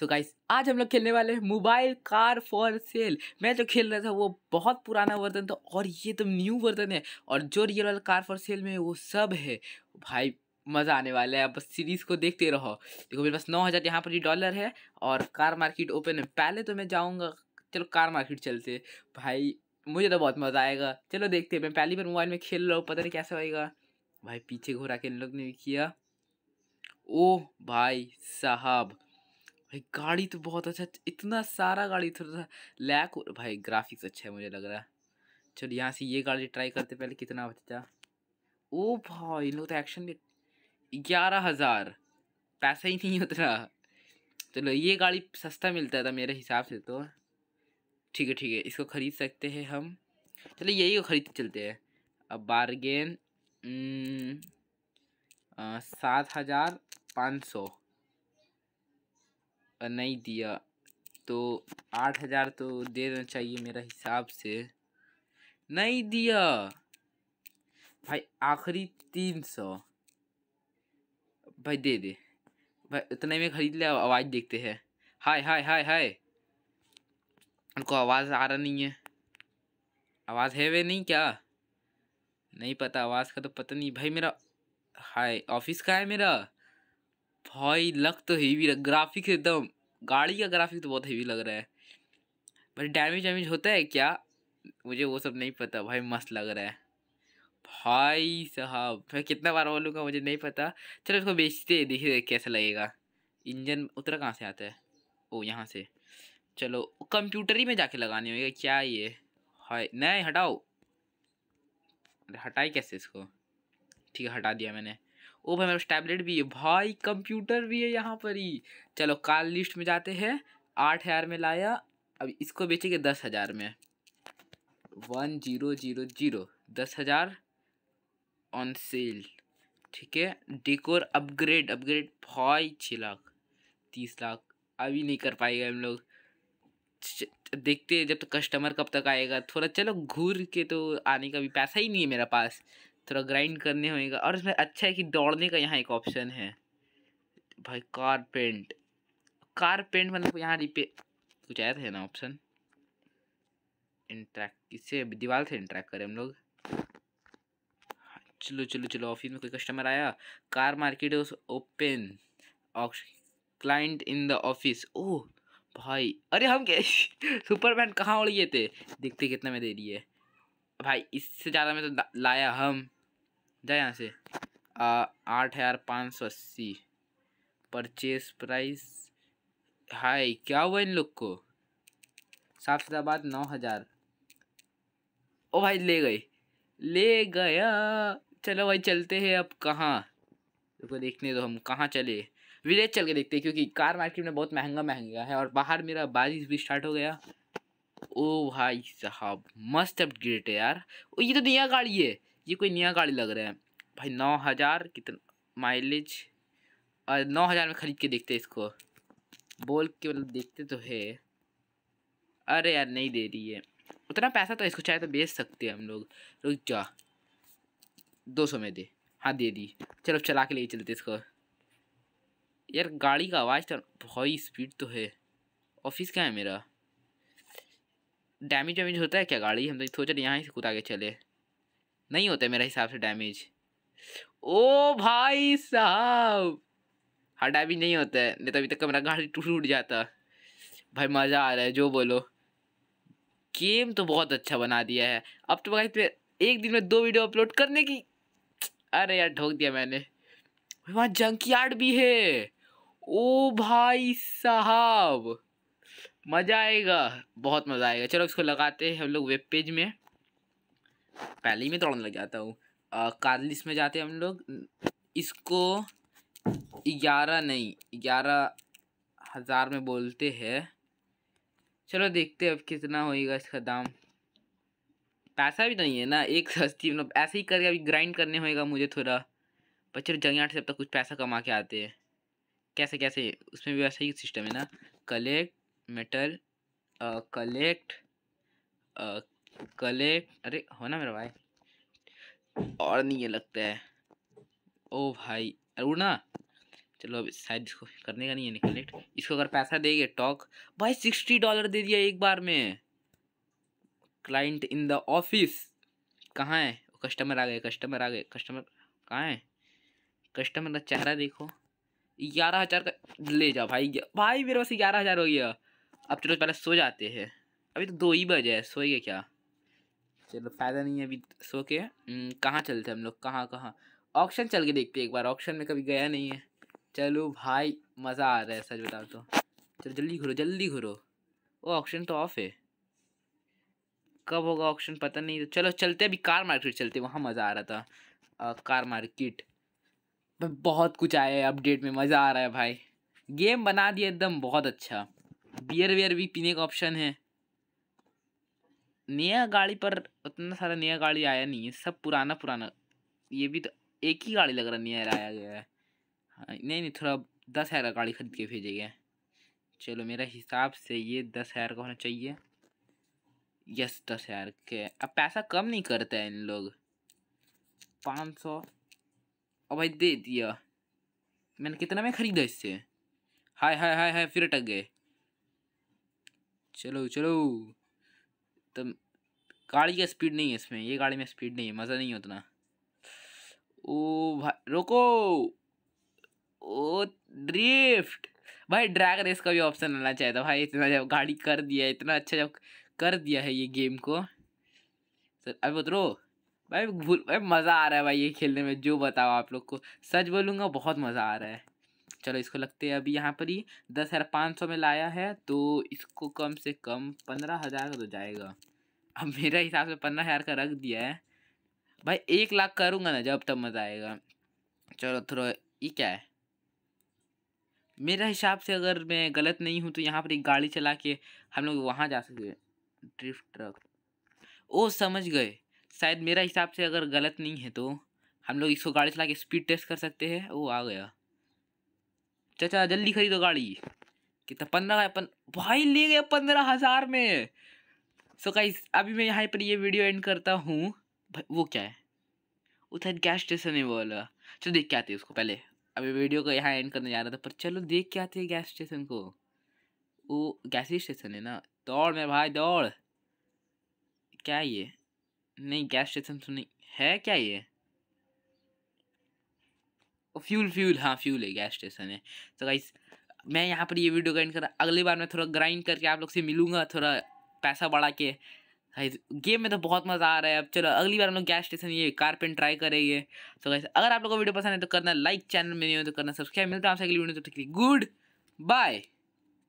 सो so guys आज हम लोग खेलने वाले हैं मोबाइल कार फॉर सेल मैं जो खेल रहा था वो बहुत पुराना वर्जन था और ये तो न्यू वर्जन है और जो रियल वाला कार फॉर सेल में वो सब है भाई मज़ा आने वाला है अब बस सीरीज़ को देखते रहो देखो मेरे पास नौ हज़ार यहाँ पर ही डॉलर है और कार मार्केट ओपन है पहले तो मैं जाऊँगा चलो कार मार्केट चलते भाई मुझे तो बहुत मज़ा आएगा चलो देखते हैं मैं पहली बार मोबाइल में खेल रहा हूँ पता नहीं कैसा होएगा भाई पीछे घोरा के इन लोग ने भी किया ओ भाई साहब भाई गाड़ी तो बहुत अच्छा इतना सारा गाड़ी थोड़ा सा लैक हो भाई ग्राफिक्स अच्छा है मुझे लग रहा है चलो यहाँ से ये गाड़ी ट्राई करते पहले कितना बचता ओ भाई इन लोग तो एक्शन भी ग्यारह हज़ार पैसा ही नहीं उतरा चलो ये गाड़ी सस्ता मिलता था मेरे हिसाब से तो ठीक है ठीक है इसको ख़रीद सकते हैं हम चलो यही को ख़रीद चलते हैं अब बारगेन हम्म, सात हज़ार पाँच सौ नहीं दिया तो आठ हज़ार तो दे देना चाहिए मेरा हिसाब से नहीं दिया भाई आखिरी तीन सौ भाई दे दे भाई इतने में ख़रीद ले आवाज़ देखते हैं हाय हाय हाय हाय उनको आवाज़ आ रहा नहीं है आवाज़ है वे नहीं क्या नहीं पता आवाज़ का तो पता नहीं भाई मेरा हाय ऑफिस का है मेरा भाई तो लग तो हेवी लग ग्राफिक्स एकदम गाड़ी का ग्राफिक तो बहुत हेवी लग रहा है पर डैमेज वैमेज होता है क्या मुझे वो सब नहीं पता भाई मस्त लग रहा है भाई साहब मैं कितना बार बोलूँगा मुझे नहीं पता चलो इसको बेचते देखिए कैसा लगेगा इंजन उतरा कहाँ से आता है ओ यहाँ से चलो कंप्यूटर ही में जाके लगाने होगा क्या ये हाय नहीं हटाओ हटाई कैसे इसको ठीक है हटा दिया मैंने ओ भाई मेरे टैबलेट भी है भाई कंप्यूटर भी है यहाँ पर ही चलो काल लिस्ट में जाते हैं आठ हज़ार में लाया अब इसको बेचेंगे दस हज़ार में वन जीरो जीरो जीरो दस हज़ार ऑन सेल ठीक है डेकोर अपग्रेड अपग्रेड भाई छः लाख तीस लाख अभी नहीं कर पाएगा हम लोग देखते हैं जब तक तो कस्टमर कब तक आएगा थोड़ा चलो घूर के तो आने का भी पैसा ही नहीं है मेरा पास थोड़ा ग्राइंड करने होएगा और इसमें अच्छा है कि दौड़ने का यहाँ एक ऑप्शन है भाई कारपेंट कारपेंट मतलब यहाँ रिपे कुछ आया था ना ऑप्शन इंट्रैक्ट इससे दीवार से इंट्रैक्ट करें हम लोग हाँ, चलो चलो चलो ऑफिस में कोई कस्टमर आया कार मार्केट उस open client in the office ओह भाई अरे हम क्या सुपरमैन कहाँ उड़ गए थे देखते कितना में दे रही है भाई इससे ज़्यादा में तो लाया हम जा यहाँ से आठ हज़ार पाँच सौ अस्सी परचेज प्राइस हाय क्या हुआ इन लोग को साफ सिदाबाद नौ हज़ार ओ भाई ले गए ले गया चलो भाई चलते हैं अब कहाँ देखो देखने दो हम कहाँ चले विलेज चल के देखते हैं क्योंकि कार मार्केट में बहुत महंगा महंगा है और बाहर मेरा बारिश भी स्टार्ट हो गया ओ भाई साहब मस्त अपग्रेड है यार ओ ये तो नया गाड़ी है ये कोई नया गाड़ी लग रहा है भाई नौ हज़ार कितना माइलेज और नौ हज़ार में ख़रीद के देखते इसको बोल के मतलब देखते तो है अरे यार नहीं दे रही है उतना पैसा तो इसको चाहे तो बेच सकते हैं हम लोग रुक जा दो सौ में दे हाँ दे दी चलो चला के ले चलते इसको यार गाड़ी का आवाज़ तो बहुत स्पीड तो है ऑफिस क्या है मेरा डैमेज वैमेज होता है क्या गाड़ी हम तो सोच रहे यहाँ ही से कूदा के चले नहीं होता मेरे हिसाब से डैमेज ओ भाई साहब हाँ डैमेज नहीं होता है नहीं तो अभी तक मेरा गाड़ी टूट टूट जाता भाई मज़ा आ रहा है जो बोलो गेम तो बहुत अच्छा बना दिया है अब तो भाई एक दिन में दो वीडियो अपलोड करने की अरे यार ठोक दिया मैंने वहाँ जंक यार्ड भी है ओ भाई साहब मज़ा आएगा बहुत मज़ा आएगा चलो इसको लगाते हैं हम लोग वेब पेज में पहले ही में दौड़ने लग जाता हूँ कार्लिस में जाते हैं हम लोग इसको ग्यारह नहीं ग्यारह हज़ार में बोलते हैं चलो देखते हैं अब कितना होएगा इसका दाम पैसा भी तो नहीं है ना एक सस्ती मतलब ऐसे ही करके अभी ग्राइंड करने होएगा मुझे थोड़ा पर चलो जंग से अब तक कुछ पैसा कमा के आते हैं कैसे कैसे उसमें भी वैसा ही सिस्टम है ना कलेक्ट मेटल कलेक्ट कले अरे हो ना मेरा भाई और नहीं ये लगता है ओ भाई अरुणा चलो अब शायद इसको करने का नहीं है निकलेक्ट इसको अगर पैसा देंगे टॉक भाई सिक्सटी डॉलर दे दिया एक बार में क्लाइंट इन द ऑफिस कहाँ है कस्टमर आ गए कस्टमर आ गए कस्टमर कहाँ है कस्टमर का चेहरा देखो ग्यारह हज़ार का ले जाओ भाई भाई मेरे पास ग्यारह हज़ार हो गया अब चलो पहले सो जाते हैं अभी तो दो ही बजे है सोएंगे क्या चलो फ़ायदा नहीं है अभी सो के हम्म, कहाँ चलते हम लोग कहाँ कहाँ ऑप्शन चल के देखते एक बार ऑप्शन में कभी गया नहीं है चलो भाई मज़ा आ रहा है सच बताओ तो चलो जल्दी घुरो जल्दी घुरो वो ऑप्शन तो ऑफ है कब होगा ऑप्शन पता नहीं चलो चलते अभी कार मार्केट चलते वहाँ मज़ा आ रहा था आ, कार मार्केट बहुत कुछ आया है अपडेट में मज़ा आ रहा है भाई गेम बना दिया एकदम बहुत अच्छा बियर वियर भी पीने का ऑप्शन है नया गाड़ी पर उतना सारा नया गाड़ी आया नहीं है सब पुराना पुराना ये भी तो एक ही गाड़ी लग रहा नया आया गया है हाँ, नहीं नहीं थोड़ा दस हज़ार का गाड़ी खरीद के गए चलो मेरा हिसाब से ये दस हज़ार का होना चाहिए यस दस हज़ार के अब पैसा कम नहीं करते हैं इन लोग पाँच सौ और भाई दे दिया मैंने कितना में ख़रीदा इससे हाय हाय हाय हाय फिर अटक गए चलो चलो तो गाड़ी का स्पीड नहीं है इसमें ये गाड़ी में स्पीड नहीं है मज़ा नहीं है उतना ओ भाई रोको ओ ड्रिफ्ट भाई ड्रैग रेस का भी ऑप्शन आना चाहिए था भाई इतना जब गाड़ी कर दिया है इतना अच्छा जब कर दिया है ये गेम को सर अभी उतरो भाई भूल भाई मज़ा आ रहा है भाई ये खेलने में जो बताओ आप लोग को सच बोलूँगा बहुत मज़ा आ रहा है चलो इसको लगते हैं अभी यहाँ पर ही दस हज़ार पाँच सौ में लाया है तो इसको कम से कम पंद्रह हज़ार का तो जाएगा अब मेरा हिसाब से पंद्रह हज़ार का रख दिया है भाई एक लाख करूँगा ना जब तब मज़ा आएगा चलो थोड़ा ये क्या है मेरा हिसाब से अगर मैं गलत नहीं हूँ तो यहाँ पर एक गाड़ी चला के हम लोग वहाँ जा सके ड्रिफ्ट ट्रक ओ समझ गए शायद मेरा हिसाब से अगर गलत नहीं है तो हम लोग इसको गाड़ी चला के स्पीड टेस्ट कर सकते हैं वो आ गया चाचा जल्दी खरीदो गाड़ी कितना पंद्रह पन... भाई ले गया पंद्रह हज़ार में सो so गाइस अभी मैं यहाँ पर ये वीडियो एंड करता हूँ वो क्या है उधर गैस स्टेशन है बोला चलो देख के आते उसको पहले अभी वीडियो को यहाँ एंड करने जा रहा था पर चलो देख के आते गैस स्टेशन को वो गैस स्टेशन है ना दौड़ मेरे भाई दौड़ क्या ये नहीं गैस स्टेशन तो नहीं है क्या ये फ्यूल फ्यूल हाँ फ्यूल है गैस स्टेशन है तो गाइस मैं यहाँ पर ये वीडियो ग्राइंड रहा अगली बार मैं थोड़ा ग्राइंड करके आप लोग से मिलूँगा थोड़ा पैसा बढ़ा के गाइस गेम में तो बहुत मज़ा आ रहा है अब चलो अगली बार हम लोग गैस स्टेशन ये कारपेंट ट्राई करेंगे तो गाइस अगर आप लोग को वीडियो पसंद है तो करना लाइक चैनल में नहीं हो तो करना सब्सक्राइब मिलता है आपसे अगली वीडियो तो ठीक गुड बाय